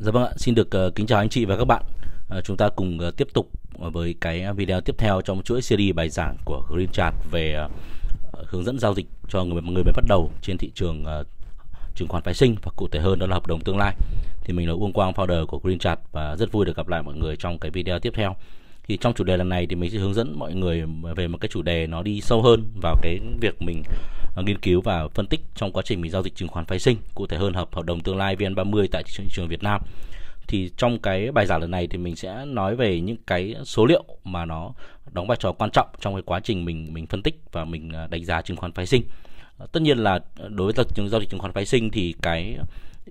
Dạ vâng ạ, xin được uh, kính chào anh chị và các bạn. Uh, chúng ta cùng uh, tiếp tục với cái video tiếp theo trong chuỗi series bài giảng của Green Chart về hướng dẫn giao dịch cho người người mới bắt đầu trên thị trường chứng khoán phái sinh và cụ thể hơn đó là hợp đồng tương lai. Thì mình là Uông Quang founder của Green Chart và rất vui được gặp lại mọi người trong cái video tiếp theo. Thì trong chủ đề lần này thì mình sẽ hướng dẫn mọi người về một cái chủ đề nó đi sâu hơn vào cái việc mình Ờ, nghiên cứu và phân tích trong quá trình mình giao dịch chứng khoán phái sinh cụ thể hơn hợp hợp đồng tương lai VN30 tại thị trường Việt Nam thì trong cái bài giảng lần này thì mình sẽ nói về những cái số liệu mà nó đóng vai trò quan trọng trong cái quá trình mình mình phân tích và mình ờ, đánh giá chứng khoán phái sinh ờ, tất nhiên là đối với giao dịch chứng khoán phái sinh thì cái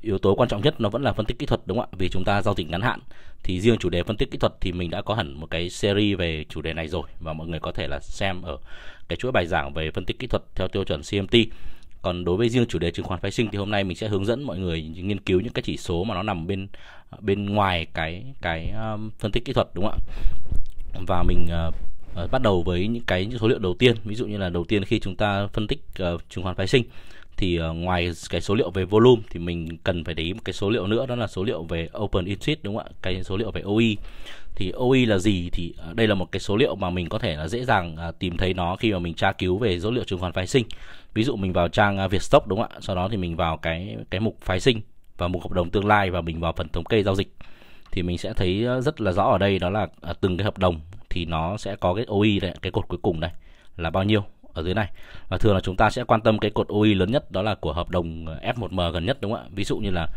yếu tố quan trọng nhất nó vẫn là phân tích kỹ thuật đúng không ạ vì chúng ta giao dịch ngắn hạn thì riêng chủ đề phân tích kỹ thuật thì mình đã có hẳn một cái series về chủ đề này rồi và mọi người có thể là xem ở cái chuỗi bài giảng về phân tích kỹ thuật theo tiêu chuẩn CMT còn đối với riêng chủ đề chứng khoán phái sinh thì hôm nay mình sẽ hướng dẫn mọi người nghiên cứu những cái chỉ số mà nó nằm bên bên ngoài cái cái um, phân tích kỹ thuật đúng không ạ và mình uh, uh, bắt đầu với những cái những số liệu đầu tiên ví dụ như là đầu tiên khi chúng ta phân tích uh, chứng khoán phái sinh thì ờ, ngoài cái số liệu về volume thì mình cần phải để ý một cái số liệu nữa đó là số liệu về open interest đúng không ạ cái số liệu về OE thì OE là gì thì ờ, đây là một cái số liệu mà mình có thể là dễ dàng ờ, tìm thấy nó khi mà mình tra cứu về dữ liệu chứng khoán phái sinh ví dụ mình vào trang Vietstock đúng không ạ sau đó thì mình vào cái cái mục phái sinh và mục hợp đồng tương lai và mình vào phần thống kê giao dịch thì mình sẽ thấy rất là rõ ở đây đó là từng cái hợp đồng thì nó sẽ có cái OE này, cái cột cuối cùng này là bao nhiêu ở dưới này và thường là chúng ta sẽ quan tâm cái cột OI lớn nhất đó là của hợp đồng F1M gần nhất đúng không ạ ví dụ như là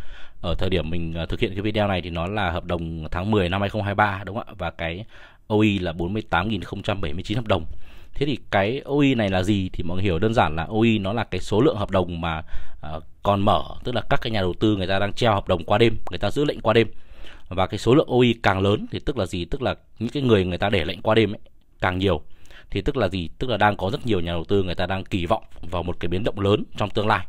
ở thời điểm mình à, thực hiện cái video này thì nó là hợp đồng tháng 10 năm 2023 đúng không ạ và cái OI là 48.079 hợp đồng Thế thì cái OI này là gì thì mọi người hiểu đơn giản là OI nó là cái số lượng hợp đồng mà à, còn mở, tức là các cái nhà đầu tư người ta đang treo hợp đồng qua đêm, người ta giữ lệnh qua đêm. Và cái số lượng OI càng lớn thì tức là gì? Tức là những cái người người ta để lệnh qua đêm ấy, càng nhiều thì tức là gì tức là đang có rất nhiều nhà đầu tư người ta đang kỳ vọng vào một cái biến động lớn trong tương lai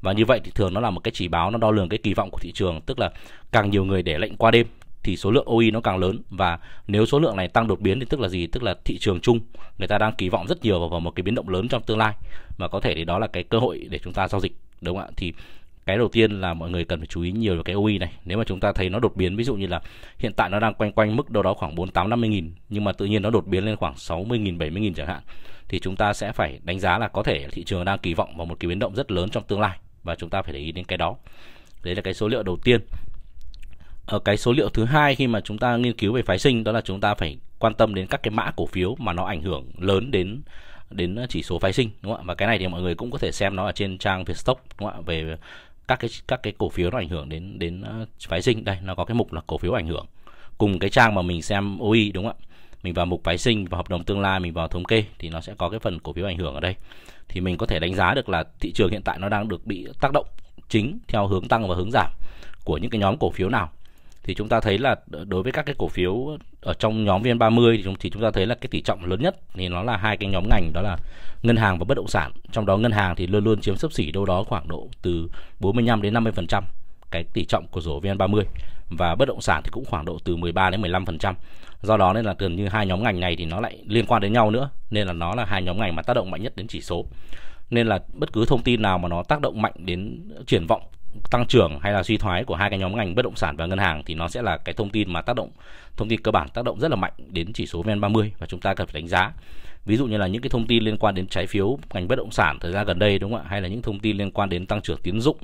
và như vậy thì thường nó là một cái chỉ báo nó đo lường cái kỳ vọng của thị trường tức là càng nhiều người để lệnh qua đêm thì số lượng OI nó càng lớn và nếu số lượng này tăng đột biến thì tức là gì? Tức là thị trường chung người ta đang kỳ vọng rất nhiều vào, một cái biến động lớn trong tương lai và có thể thì đó là cái cơ hội để chúng ta giao dịch đúng không ạ? Thì cái đầu tiên là mọi người cần phải chú ý nhiều vào cái OI này nếu mà chúng ta thấy nó đột biến ví dụ như là hiện tại nó đang quanh quanh mức đâu đó khoảng 48 50 nghìn nhưng mà tự nhiên nó đột biến lên khoảng 60 nghìn 70 nghìn chẳng hạn thì chúng ta sẽ phải đánh giá là có thể thị trường đang kỳ vọng vào một cái biến động rất lớn trong tương lai và chúng ta phải để ý đến cái đó đấy là cái số liệu đầu tiên ở ờ, cái số liệu thứ hai khi mà chúng ta nghiên cứu về phái sinh đó là chúng ta phải quan tâm đến các cái mã cổ phiếu mà nó ảnh hưởng lớn đến đến chỉ số phái sinh đúng không ạ và cái này thì mọi người cũng có thể xem nó ở trên trang Vietstock đúng không ạ về các cái các cái cổ phiếu nó ảnh hưởng đến đến ờ, phái sinh đây nó có cái mục là cổ phiếu ảnh hưởng cùng cái trang mà mình xem OI đúng không ạ mình vào mục phái sinh và hợp đồng tương lai mình vào thống kê thì nó sẽ có cái phần cổ phiếu ảnh hưởng ở đây thì mình có thể đánh giá được là thị trường hiện tại nó đang được bị tác động chính theo hướng tăng và hướng giảm của những cái nhóm cổ phiếu nào thì chúng ta thấy là đối với các cái cổ phiếu ở trong nhóm VN30 thì chúng thì chúng ta thấy là cái tỷ trọng lớn nhất thì nó là hai cái nhóm ngành đó là ngân hàng và bất động sản. Trong đó ngân hàng thì luôn luôn chiếm sấp xỉ đâu đó khoảng độ từ 45 đến 50% cái tỷ trọng của rổ VN30 và bất động sản thì cũng khoảng độ từ 13 đến 15%. Do đó nên là gần như hai nhóm ngành này thì nó lại liên quan đến nhau nữa, nên là nó là hai nhóm ngành mà tác động mạnh nhất đến chỉ số. Nên là bất cứ thông tin nào mà nó tác động mạnh đến triển vọng tăng trưởng hay là suy thoái của hai cái nhóm ngành bất động sản và ngân hàng thì nó sẽ là cái thông tin mà tác động thông tin cơ bản tác động rất là mạnh đến chỉ số VN 30 và chúng ta cần phải đánh giá. Ví dụ như là những cái thông tin liên quan đến trái phiếu ngành bất động sản thời gian gần đây đúng không ạ? Hay là những thông tin liên quan đến tăng trưởng tiến dụng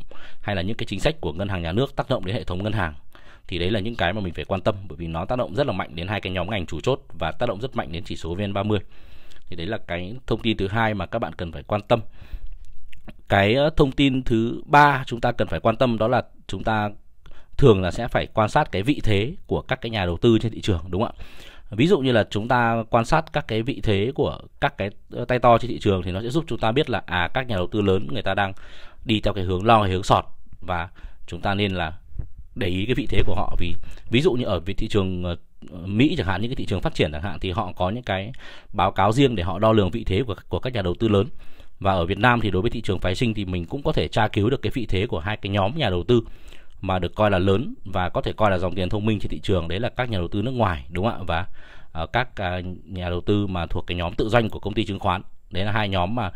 hay là những cái chính sách của ngân hàng nhà nước tác động đến hệ thống ngân hàng thì đấy là những cái mà mình phải quan tâm bởi vì nó tác động rất là mạnh đến hai cái nhóm ngành chủ chốt và tác động rất mạnh đến chỉ số VN30. Thì đấy là cái thông tin thứ hai mà các bạn cần phải quan tâm cái thông tin thứ ba chúng ta cần phải quan tâm đó là chúng ta thường là sẽ phải quan sát cái vị thế của các cái nhà đầu tư trên thị trường đúng không ạ ví dụ như là chúng ta quan sát các cái vị thế của các cái tay to trên thị trường thì nó sẽ giúp chúng ta biết là à các nhà đầu tư lớn người ta đang đi theo cái hướng long hay hướng sọt và chúng ta nên là để ý cái vị thế của họ vì ví dụ như ở vị thị trường ờ, Mỹ chẳng hạn những cái thị trường phát triển chẳng hạn thì họ có những cái báo cáo riêng để họ đo lường vị thế của của các nhà đầu tư lớn và ở Việt Nam thì đối với thị trường phái sinh thì mình cũng có thể tra cứu được cái vị thế của hai cái nhóm nhà đầu tư mà được coi là lớn và có thể coi là dòng tiền thông minh trên thị trường đấy là các nhà đầu tư nước ngoài đúng không ạ và uh, các uh, nhà đầu tư mà thuộc cái nhóm tự doanh của công ty chứng khoán đấy là hai nhóm mà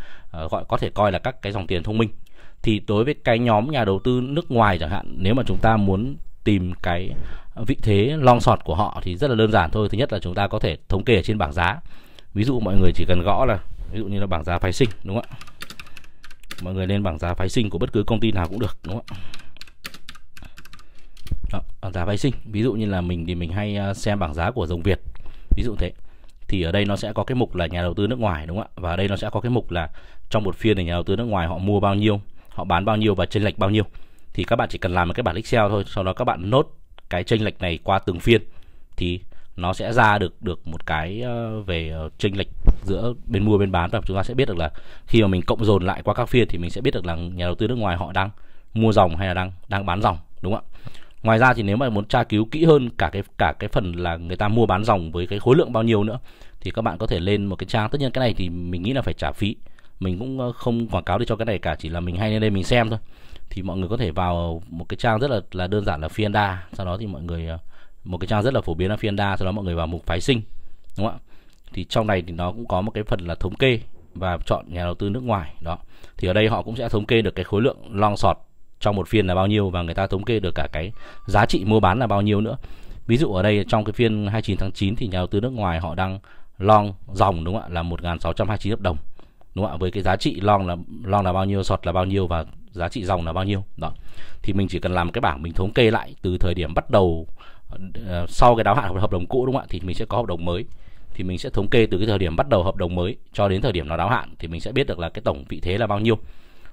uh, gọi có thể coi là các cái dòng tiền thông minh thì đối với cái nhóm nhà đầu tư nước ngoài chẳng hạn nếu mà chúng ta muốn tìm cái vị thế long sọt của họ thì rất là đơn giản thôi thứ nhất là chúng ta có thể thống kê ở trên bảng giá ví dụ mọi người chỉ cần gõ là ví dụ như là bảng giá phái sinh đúng không ạ mọi người lên bảng giá phái sinh của bất cứ công ty nào cũng được đúng không ạ bảng giá phái sinh ví dụ như là mình thì mình hay à, xem bảng giá của dòng Việt ví dụ thế thì ở đây nó sẽ có cái mục là nhà đầu tư nước ngoài đúng không ạ và ở đây nó sẽ có cái mục là trong một phiên thì nhà đầu tư nước ngoài họ mua bao nhiêu họ bán bao nhiêu và chênh lệch bao nhiêu thì các bạn chỉ cần làm một cái bảng Excel thôi sau đó các bạn nốt cái chênh lệch này qua từng phiên thì nó sẽ ra được được một cái ờ, về ờ, chênh lệch giữa bên mua bên bán và chúng ta sẽ biết được là khi mà mình cộng dồn lại qua các phiên thì mình sẽ biết được là nhà đầu tư nước ngoài họ đang mua dòng hay là đang đang bán dòng đúng không ạ ngoài ra thì nếu mà muốn tra cứu kỹ hơn cả cái cả cái phần là người ta mua bán dòng với cái khối lượng bao nhiêu nữa thì các bạn có thể lên một cái trang tất nhiên cái này thì mình nghĩ là phải trả phí mình cũng ờ, không quảng cáo được cho cái này cả chỉ là mình hay lên đây mình xem thôi thì mọi người có thể vào một cái trang rất là là đơn giản là Fienda sau đó thì mọi người uh, một cái trang rất là phổ biến là phiên đa sau đó mọi người vào mục phái sinh đúng không ạ thì trong này thì nó cũng có một cái phần là thống kê và chọn nhà đầu tư nước ngoài đó thì ở đây họ cũng sẽ thống kê được cái khối lượng long sọt trong một phiên là bao nhiêu và người ta thống kê được cả cái giá trị mua bán là bao nhiêu nữa ví dụ ở đây trong cái phiên 29 tháng 9 thì nhà đầu tư nước ngoài họ đang long dòng đúng không ạ là 1629 hợp đồng đúng không ạ với cái giá trị long là long là bao nhiêu sọt là bao nhiêu và giá trị dòng là bao nhiêu đó thì mình chỉ cần làm cái bảng mình thống kê lại từ thời điểm bắt đầu Ờ, sau cái đáo hạn hợp đồng cũ đúng không ạ thì mình sẽ có hợp đồng mới thì mình sẽ thống kê từ cái thời điểm bắt đầu hợp đồng mới cho đến thời điểm nó đáo hạn thì mình sẽ biết được là cái tổng vị thế là bao nhiêu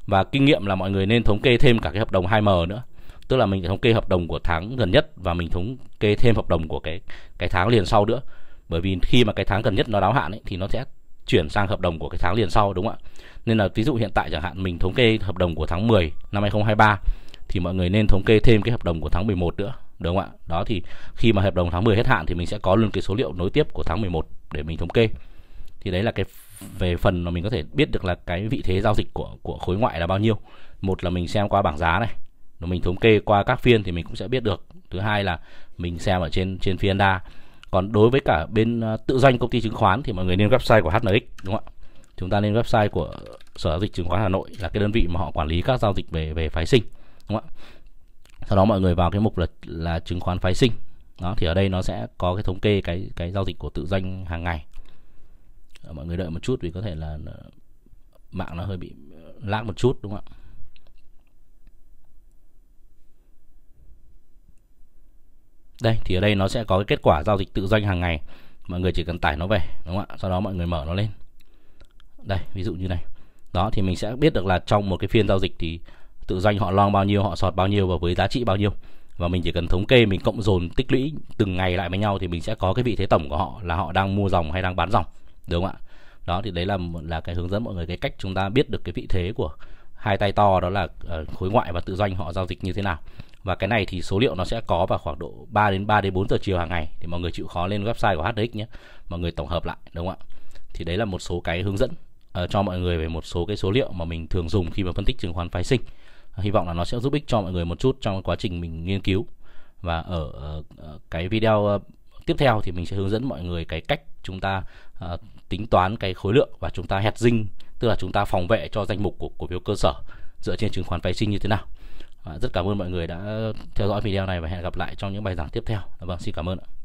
và kinh nghiệm là mọi người nên thống kê thêm cả cái hợp đồng 2M nữa tức là mình thống kê hợp đồng của tháng gần nhất và mình thống kê thêm hợp đồng của cái cái tháng liền sau nữa bởi vì khi mà cái tháng gần nhất nó đáo hạn ấy, thì nó sẽ chuyển sang hợp đồng của cái tháng liền sau đúng không ạ nên là ví dụ hiện tại chẳng hạn mình thống kê hợp đồng của tháng 10 năm 2023 thì mọi người nên thống kê thêm cái hợp đồng của tháng 11 nữa được không ạ đó thì khi mà hợp đồng tháng 10 hết hạn thì mình sẽ có luôn cái số liệu nối tiếp của tháng 11 để mình thống kê thì đấy là cái về phần mà mình có thể biết được là cái vị thế giao dịch của của khối ngoại là bao nhiêu một là mình xem qua bảng giá này rồi mình thống kê qua các phiên thì mình cũng sẽ biết được thứ hai là mình xem ở trên trên phiên đa còn đối với cả bên ờ, tự doanh công ty chứng khoán thì mọi người nên website của HNX đúng không ạ chúng ta lên website của sở giao dịch chứng khoán Hà Nội là cái đơn vị mà họ quản lý các giao dịch về về phái sinh đúng không ạ sau đó mọi người vào cái mục là là chứng khoán phái sinh đó thì ở đây nó sẽ có cái thống kê cái cái giao dịch của tự doanh hàng ngày ờ, mọi người đợi một chút vì có thể là mạng nó hơi bị ờ, lag một chút đúng không ạ đây thì ở đây nó sẽ có cái kết quả giao dịch tự doanh hàng ngày mọi người chỉ cần tải nó về đúng không ạ sau đó mọi người mở nó lên đây ví dụ như này đó thì mình sẽ biết được là trong một cái phiên giao dịch thì tự doanh họ long bao nhiêu họ sọt bao nhiêu và với giá trị bao nhiêu và mình chỉ cần thống kê mình cộng dồn tích lũy từng ngày lại với nhau thì mình sẽ có cái vị thế tổng của họ là họ đang mua dòng hay đang bán dòng đúng không ạ đó thì đấy là là cái hướng dẫn mọi người cái cách chúng ta biết được cái vị thế của hai tay to đó là ờ, khối ngoại và tự doanh họ giao dịch như thế nào và cái này thì số liệu nó sẽ có vào khoảng độ 3 đến 3 đến 4 giờ chiều hàng ngày thì mọi người chịu khó lên website của HDX nhé mọi người tổng hợp lại đúng không ạ thì đấy là một số cái hướng dẫn uh, cho mọi người về một số cái số liệu mà mình thường dùng khi mà phân tích chứng khoán phái sinh hy vọng là nó sẽ giúp ích cho mọi người một chút trong quá trình mình nghiên cứu và ở cái video ờ, tiếp theo thì mình sẽ hướng dẫn mọi người cái cách chúng ta uh, tính toán cái khối lượng và chúng ta dinh tức là chúng ta phòng vệ cho danh mục của cổ phiếu cơ sở dựa trên chứng khoán phái sinh như thế nào. À, rất cảm ơn mọi người đã theo dõi video này và hẹn gặp lại trong những bài giảng tiếp theo. Dạ vâng, xin cảm ơn ạ.